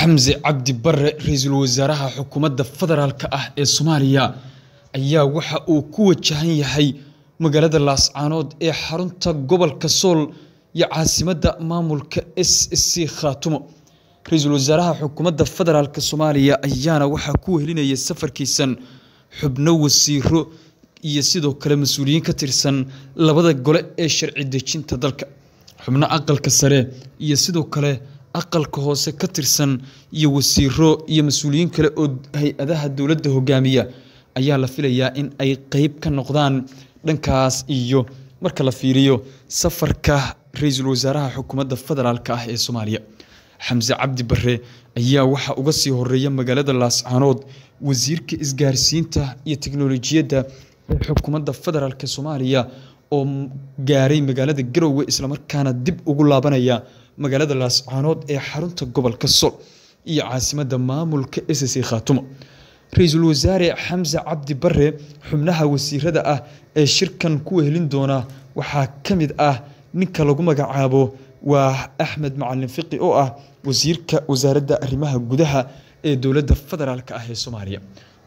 xamse cabdi barre ra-iisul wasaaraha xukuumadda federaalka ah ee soomaaliya ayaa waxa uu ku wajahan yahay magaalada laascaanood ee xarunta gobolka sool iyo caasimadda maamulka s c khaatumo ra-iisul wasaaraha xukuumadda federaalk soomaaliya ayaana waxaa ku wehelinayay safarkiisan xubno wasiiro iyo sidoo kale mas-uuliyiin ka tirsan labada gole ee sharci dejinta dalka xubno aqalka sare iyo sidoo kale aqalka hoose ka tirsan iyo wasiiro iyo mas-uuliyiin kale oo hay-adaha dowladda hogaamiya ayaa la filayaa in ay qeyb ka noqdaan dhankaas iyo marka la fiiriyo safarka ra-iisul wasaaraha xukuumadda federaalka ah ee soomaaliya xamse cabdi barre ayaa waxaa uga sii horreeya magaalada laascanood wasiirka isgaarsiinta iyo tiknolojiyadda ee xukuumadda federaalk soomaaliya oo gaaray magaalada garowe islamarkaana dib ugu laabanaya magaalada laascaanood ee xarunta gobolka sol iyo caasimada maamulka s c khaatumo ra-iisul wasaare xamse cabdi bare xubnaha wasiirada ah ee shirkan ku wehelin doona waxaa ka mid ah ninka lagu magacaabo waa axmed macalin fiqi oo ah wasiirka wasaaradda arrimaha gudaha ee dowladda federaalka ah ee soomaaliya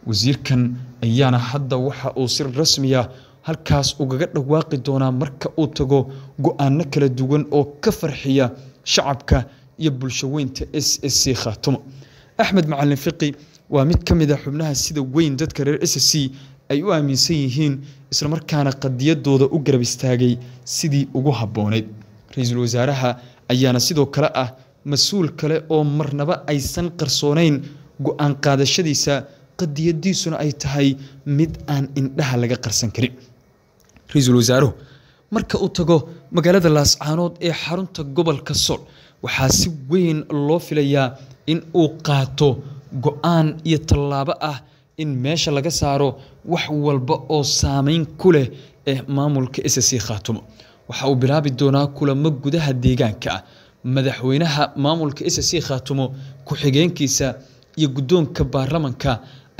wasiirkan ayaana hadda waxa uu si rasmiya ah halkaas ugaga dhawaaqi doonaa marka uu tago go-aano kala duwan oo ka farxiya shacabka iyo bulsho weynta s s c khaatumo axmed macalin fiqi waa mid ka mid a ah xubnaha sida weyn dadka reer s c ay u aaminsan yihiin islamarkaana qadiyadooda u garab istaagay sidii ugu habboonayd ra-iisul wasaaraha ayaana sidoo kale ah mas-uul kale oo marnaba aysan qarsoonayn go-aan qaadashadiisa qadiyadiisuna ay tahay mid aan indhaha laga qarsan karin ra-iisul wasaaruhu marka uu tago magaalada laascaanood ee xarunta gobolka sool waxaa si weyn loo filayaa in uu qaato go-aan iyo tallaabo ah in meesha laga saaro wax walba oo saameyn ku leh ee maamulka sc khaatumo waxa uu bilaabi doonaa kulamo gudaha deegaanka ah madaxweynaha maamulka sc khaatumo ku-xigeenkiisa iyo guddoonka baarlamanka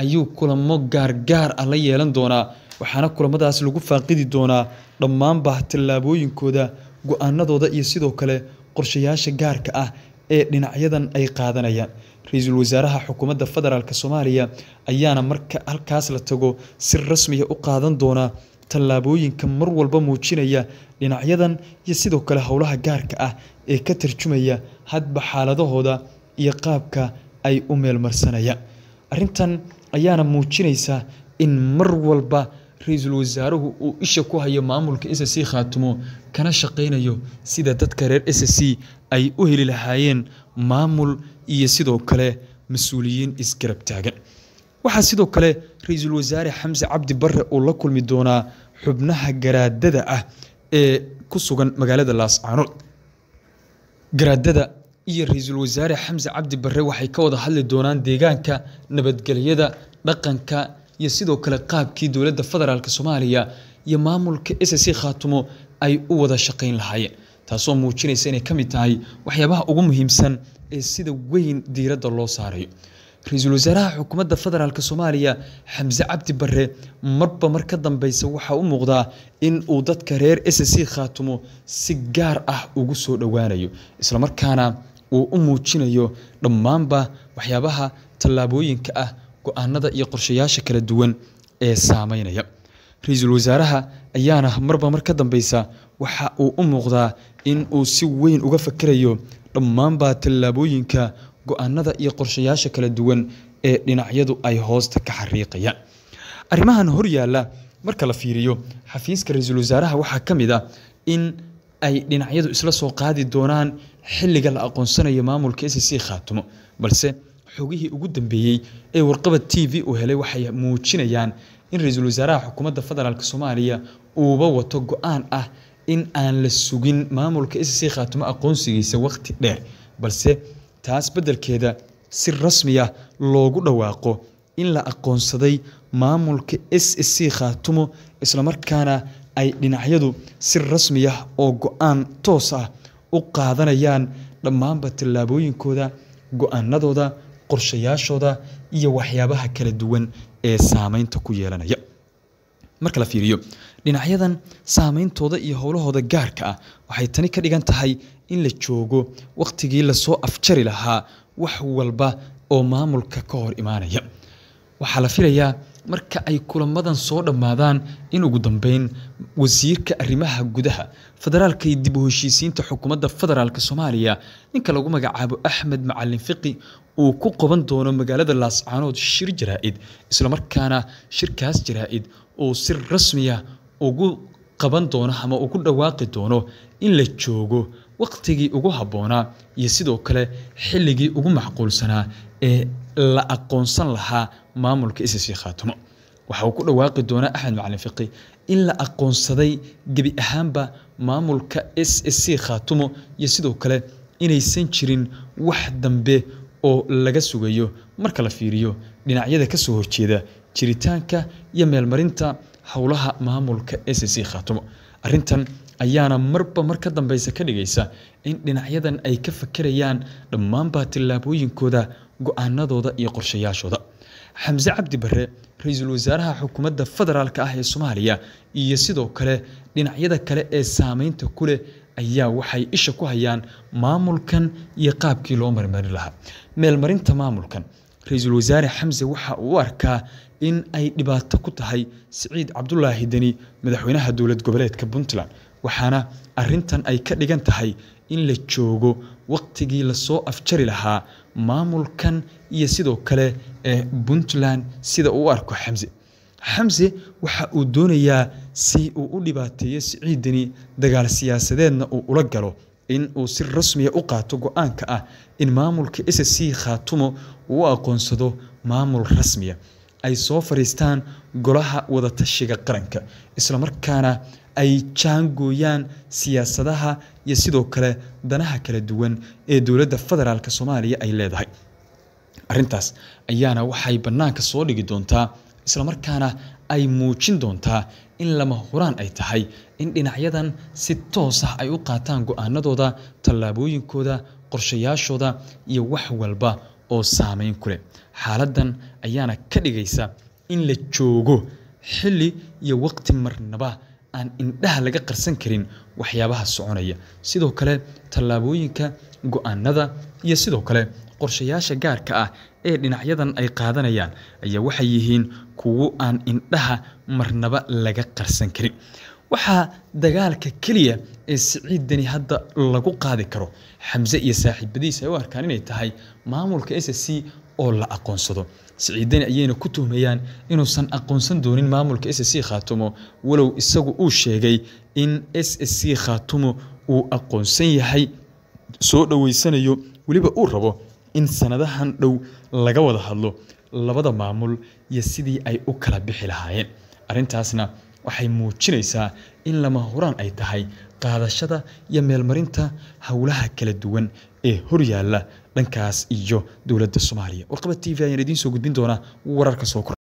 ayuu kulamo gaargaar ah la yeelan doonaa waxaana kulamadaas lagu faaqidi doonaa dhammaanba tallaabooyinkooda go-aanadooda iyo sidoo kale qorshayaasha gaarka ah ee dhinacyadan ay qaadanayaan ra-iisul wasaaraha xukuumadda federaalk soomaaliya ayaana marka halkaas la tago si rasmiya ah u qaadan doonaa tallaabooyinka mar walba muujinaya dhinacyadan iyo sidoo kale howlaha gaarka ah ee ka tarjumaya hadba xaaladahooda iyo qaabka ay u meelmarsanayaan arrintan ayaana muujinaysa in mar walba ra-iisul wasaaruhu uu isha ku hayo maamulka s c khaatumo kana shaqaynayo sida dadka reer s c ay u heli lahaayeen maamul iyo sidoo kale mas-uuliyiin isgarab taagan waxaa sidoo kale ra-iisul wasaare xamse cabdi barre uu la kulmi doonaa xubnaha garaadada ah ee ku sugan magaalada laascaanood garaadada iyo ra-iisul wasaare xamse cabdi barre waxay ka wada hadli doonaan deegaanka nabadgelyada dhaqanka iyo sidoo kale qaabkii dowladda federaalk soomaaliya iyo maamulka s c khaatumo ay u wada shaqayn lahaayeen taasoo muujinaysa inay ka mid tahay waxyaabaha ugu muhiimsan ee sida weyn diiradda loo saarayo ra-iisul wasaaraha xukuumadda federaalk soomaaliya xamse cabdi barre marba mar ka dambeysa waxaa u muuqdaa in uu dadka reer s c khaatumo si gaar ah ugu soo dhowaanayo islamarkaana uu u muujinayo dhammaanba waxyaabaha tallaabooyinka ah go-aanada iyo qorshayaasha kala duwan ee saameynaya ra-iisul wasaaraha ayaana marba mar ka dambeysa waxa uu u muuqdaa in uu si weyn uga fakerayo dhammaanbaa tallaabooyinka go-aanada iyo qorshayaasha kala duwan ee dhinacyadu ay hoosta ka xariiqayaan arrimahan hor yaalla marka la fiiriyo xafiiska ra-iisul wasaaraha waxaa ka mid ah in ay dhinacyadu isla soo qaadi doonaan xilliga la aqoonsanayo maamulka s e c khaatumo balse xogihii ugu dambeeyey ee warqabad t v uu helay waxay muujinayaan in ra-iisul wasaaraha xukuumadda federaalk soomaaliya uuba wato go-aan ah in aan la sugin maamulka s isc khaatimo aqoonsigiisa wakhti dheer balse taas beddelkeeda si rasmiya ah loogu dhawaaqo in la aqoonsaday maamulka s c khaatumo islamarkaana ay dhinacyadu si rasmiya ah oo go-aan toos ah u qaadanayaan dhammaanba tallaabooyinkooda go-aanadooda qorshayaashooda iyo waxyaabaha kala duwan ee saameynta ku yeelanaya marka la fiiriyo dhinacyadan saameyntooda iyo howlahooda gaarka ah waxay tani ka dhigan tahay in la joogo waqtigii lasoo afjari lahaa wax walba oo maamulka ka hor imaanaya waxaa la filayaa marka ay kulamadan soo dhammaadaan in ugu dambeyn wasiirka arrimaha gudaha federaalka iyo dib u heshiisiinta xukuumadda federaalk soomaaliya ninka lagu magacaabo axmed macalin fiqi uu ku qaban doono magaalada laascaanood shir jaraa-id islamarkaana shirkaas jaraa'id uu si rasmiya ah ugu qaban doono ama ugu dhawaaqi doono in la joogo waqtigii ugu habboonaa iyo sidoo kale xilligii ugu macquulsanaa ee la aqoonsan lahaa maamulka SSC khaatumo waxa uu ku dhawaaqi doonaa axmed macalin fiqi in la aqoonsaday gebi ahaanba maamulka s SSC khaatumo iyo sidoo kale inaysan jirin wax dambe oo laga sugayo marka la fiiriyo dhinacyada ka soo horjeeda jiritaanka iyo meelmarinta howlaha maamulka s SSC khaatumo arrintan ayaana marba mar ka ka dhigaysa in dhinacyadan ay ka fakerayaan dhammaanba tillaabooyinkooda go-aanadooda iyo qorshayaashooda xamse cabdi barre ra-iisul wasaaraha xukuumadda federaalka ah ee soomaaliya iyo sidoo kale dhinacyada kale ee saameynta ku leh ayaa waxay isha ku hayaan maamulkan iyo qaabkii loo marmarin lahaa meelmarinta maamulkan ra-iisul wasaare xamse waxa uu arkaa in ay dhibaato ku tahay siciid cabdulaahi deni madaxweynaha dowlad goboleedka puntland waxaana arintan ay ka dhigan tahay in la joogo waqtigii lasoo afjari lahaa maamulkan iyo sidoo kale ee eh, puntland sida uu arko xamse xamse waxa uu doonayaa si uu u dhibaateeyo siciidani dagaal siyaasadeedna uu ula galo in uu si rasmiya u qaato go-aanka ah in maamulka s c khaatumo uu u aqoonsado maamul rasmiya ay soo fadhiistaan golaha wadatashiga qaranka islamarkaana ay jaangooyaan siyaasadaha iyo sidoo kale danaha kala duwan ee dowladda federaalk soomaaliya ay leedahay arintaas ayaana waxay bannaanka soo dhigi doontaa islamarkaana ay muujin doontaa in lama huraan ay tahay in dhinacyadan si toos ah ay u qaataan go-aanadooda tallaabooyinkooda qorshayaashooda iyo wax walba oo saameyn ku leh xaaladdan ayaana ka dhigaysa in la joogo xilli iyo waqti marnaba aan indhaha laga qarsan karin waxyaabaha soconaya sidoo kale tallaabooyinka go'aanada iyo sidoo kale qorshayaasha gaarka ah ee dhinacyadan ay qaadanayaan ayaa waxay yihiin kuwo aan indhaha marnaba laga qarsan karin waxaa dagaalka keliya ee siciiddani hadda lagu qaadi karo xamse iyo saaxiibadiisa ay u arkaan inay tahay maamulka s s c oo la aqoonsado siciidani ayayna ku tuhmayaan inuusan aqoonsan doonin maamulka s s c khaatumo walow isagu uu sheegay in s s c khaatumo uu aqoonsan yahay soo dhoweysanayo weliba uu rabo in sanadahan dhow laga wada hadlo labada maamul iyo sidii ay u kala bixi lahaayeen arrintaasna waxay muujinaysaa in lama horaan ay tahay qaadashada iyo meelmarinta howlaha kala duwan ee hor horyaala dhankaas iyo dowladda soomaaliya warqaba t v ayaan idiin soo gudbin doonaa wararka soo kor